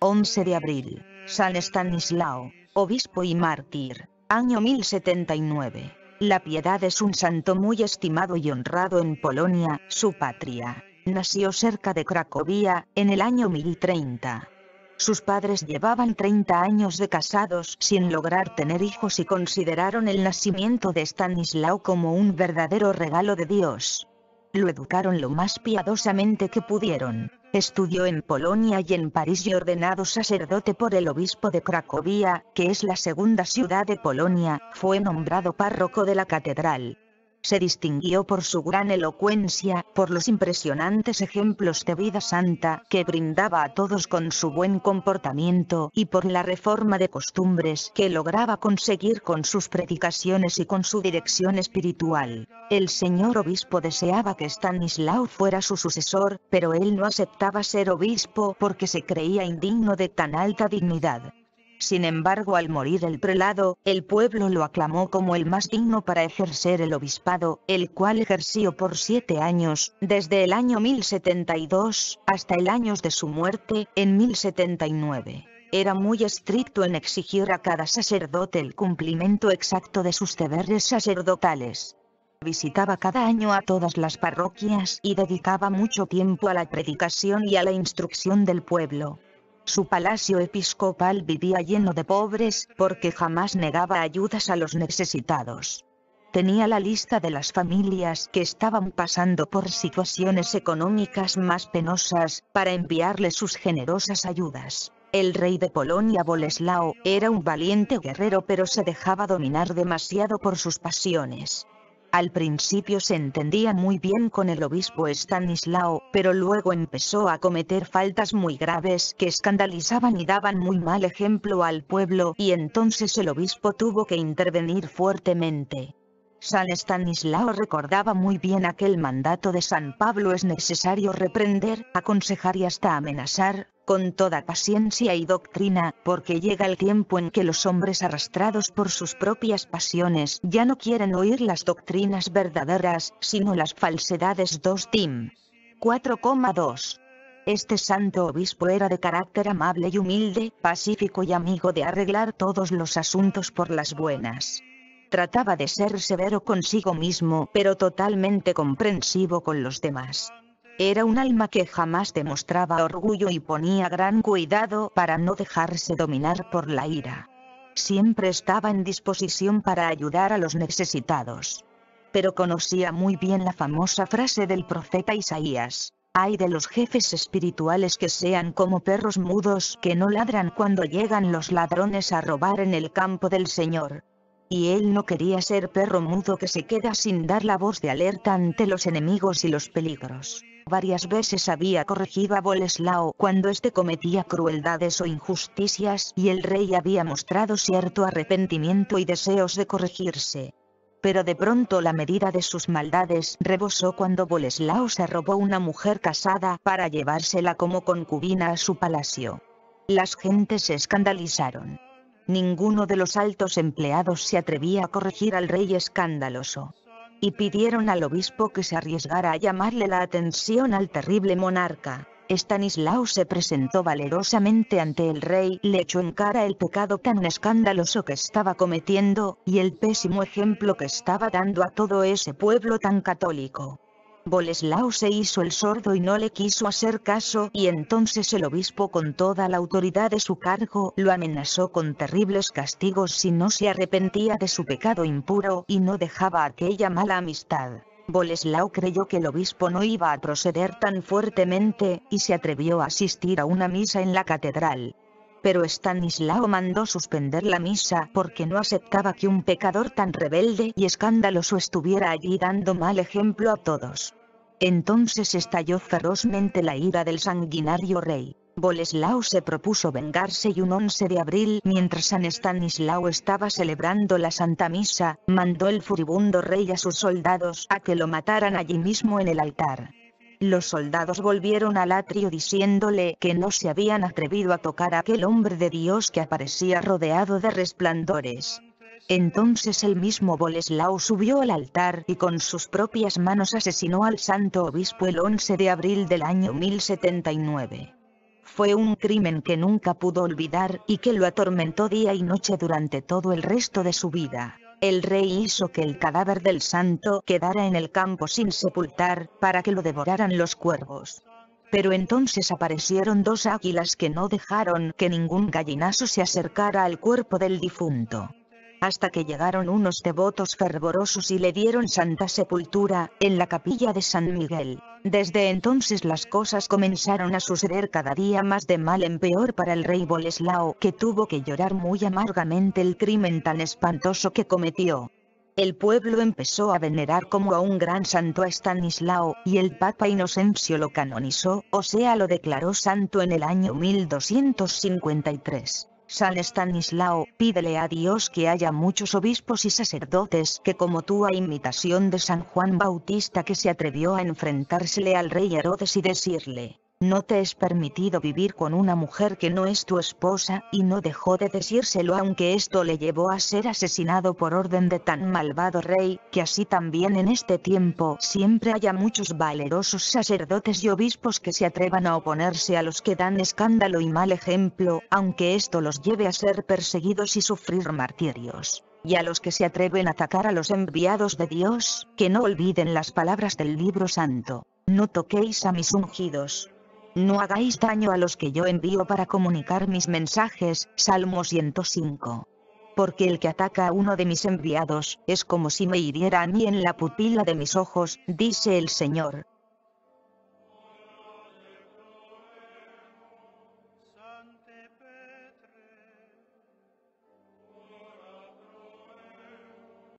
11 de abril, San Stanislao, obispo y mártir, año 1079. La piedad es un santo muy estimado y honrado en Polonia, su patria. Nació cerca de Cracovia, en el año 1030. Sus padres llevaban 30 años de casados sin lograr tener hijos y consideraron el nacimiento de Stanislao como un verdadero regalo de Dios. Lo educaron lo más piadosamente que pudieron. Estudió en Polonia y en París y ordenado sacerdote por el obispo de Cracovia, que es la segunda ciudad de Polonia, fue nombrado párroco de la catedral. Se distinguió por su gran elocuencia, por los impresionantes ejemplos de vida santa que brindaba a todos con su buen comportamiento y por la reforma de costumbres que lograba conseguir con sus predicaciones y con su dirección espiritual. El señor obispo deseaba que Stanislao fuera su sucesor, pero él no aceptaba ser obispo porque se creía indigno de tan alta dignidad. Sin embargo al morir el prelado, el pueblo lo aclamó como el más digno para ejercer el obispado, el cual ejerció por siete años, desde el año 1072 hasta el año de su muerte, en 1079 era muy estricto en exigir a cada sacerdote el cumplimiento exacto de sus deberes sacerdotales. Visitaba cada año a todas las parroquias y dedicaba mucho tiempo a la predicación y a la instrucción del pueblo. Su palacio episcopal vivía lleno de pobres, porque jamás negaba ayudas a los necesitados. Tenía la lista de las familias que estaban pasando por situaciones económicas más penosas, para enviarle sus generosas ayudas. El rey de Polonia Boleslao era un valiente guerrero pero se dejaba dominar demasiado por sus pasiones. Al principio se entendía muy bien con el obispo Stanislao, pero luego empezó a cometer faltas muy graves que escandalizaban y daban muy mal ejemplo al pueblo y entonces el obispo tuvo que intervenir fuertemente. San Stanislao recordaba muy bien aquel mandato de San Pablo es necesario reprender, aconsejar y hasta amenazar, con toda paciencia y doctrina, porque llega el tiempo en que los hombres arrastrados por sus propias pasiones ya no quieren oír las doctrinas verdaderas, sino las falsedades 2 Tim. 4,2 este santo obispo era de carácter amable y humilde, pacífico y amigo de arreglar todos los asuntos por las buenas. Trataba de ser severo consigo mismo, pero totalmente comprensivo con los demás. Era un alma que jamás demostraba orgullo y ponía gran cuidado para no dejarse dominar por la ira. Siempre estaba en disposición para ayudar a los necesitados. Pero conocía muy bien la famosa frase del profeta Isaías. Hay de los jefes espirituales que sean como perros mudos que no ladran cuando llegan los ladrones a robar en el campo del Señor. Y él no quería ser perro mudo que se queda sin dar la voz de alerta ante los enemigos y los peligros. Varias veces había corregido a Boleslao cuando éste cometía crueldades o injusticias y el rey había mostrado cierto arrepentimiento y deseos de corregirse. Pero de pronto la medida de sus maldades rebosó cuando Boleslao se robó una mujer casada para llevársela como concubina a su palacio. Las gentes se escandalizaron. Ninguno de los altos empleados se atrevía a corregir al rey escandaloso y pidieron al obispo que se arriesgara a llamarle la atención al terrible monarca. Stanislao se presentó valerosamente ante el rey, le echó en cara el pecado tan escandaloso que estaba cometiendo, y el pésimo ejemplo que estaba dando a todo ese pueblo tan católico. Boleslao se hizo el sordo y no le quiso hacer caso y entonces el obispo con toda la autoridad de su cargo lo amenazó con terribles castigos si no se arrepentía de su pecado impuro y no dejaba aquella mala amistad. Boleslao creyó que el obispo no iba a proceder tan fuertemente, y se atrevió a asistir a una misa en la catedral. Pero Stanislao mandó suspender la misa porque no aceptaba que un pecador tan rebelde y escandaloso estuviera allí dando mal ejemplo a todos. Entonces estalló ferozmente la ira del sanguinario rey. Boleslao se propuso vengarse y un 11 de abril, mientras San Estanislao estaba celebrando la Santa Misa, mandó el furibundo rey a sus soldados a que lo mataran allí mismo en el altar. Los soldados volvieron al atrio diciéndole que no se habían atrevido a tocar a aquel hombre de Dios que aparecía rodeado de resplandores. Entonces el mismo Boleslao subió al altar y con sus propias manos asesinó al santo obispo el 11 de abril del año 1079. Fue un crimen que nunca pudo olvidar y que lo atormentó día y noche durante todo el resto de su vida. El rey hizo que el cadáver del santo quedara en el campo sin sepultar, para que lo devoraran los cuervos. Pero entonces aparecieron dos águilas que no dejaron que ningún gallinazo se acercara al cuerpo del difunto hasta que llegaron unos devotos fervorosos y le dieron santa sepultura, en la capilla de San Miguel. Desde entonces las cosas comenzaron a suceder cada día más de mal en peor para el rey Boleslao que tuvo que llorar muy amargamente el crimen tan espantoso que cometió. El pueblo empezó a venerar como a un gran santo a Stanislao, y el Papa Inocencio lo canonizó, o sea lo declaró santo en el año 1253. San Estanislao, pídele a Dios que haya muchos obispos y sacerdotes que como tú a imitación de San Juan Bautista que se atrevió a enfrentársele al rey Herodes y decirle, no te es permitido vivir con una mujer que no es tu esposa, y no dejó de decírselo aunque esto le llevó a ser asesinado por orden de tan malvado rey, que así también en este tiempo siempre haya muchos valerosos sacerdotes y obispos que se atrevan a oponerse a los que dan escándalo y mal ejemplo, aunque esto los lleve a ser perseguidos y sufrir martirios y a los que se atreven a atacar a los enviados de Dios, que no olviden las palabras del libro santo. No toquéis a mis ungidos, no hagáis daño a los que yo envío para comunicar mis mensajes, Salmo 105. Porque el que ataca a uno de mis enviados, es como si me hiriera a mí en la pupila de mis ojos, dice el Señor.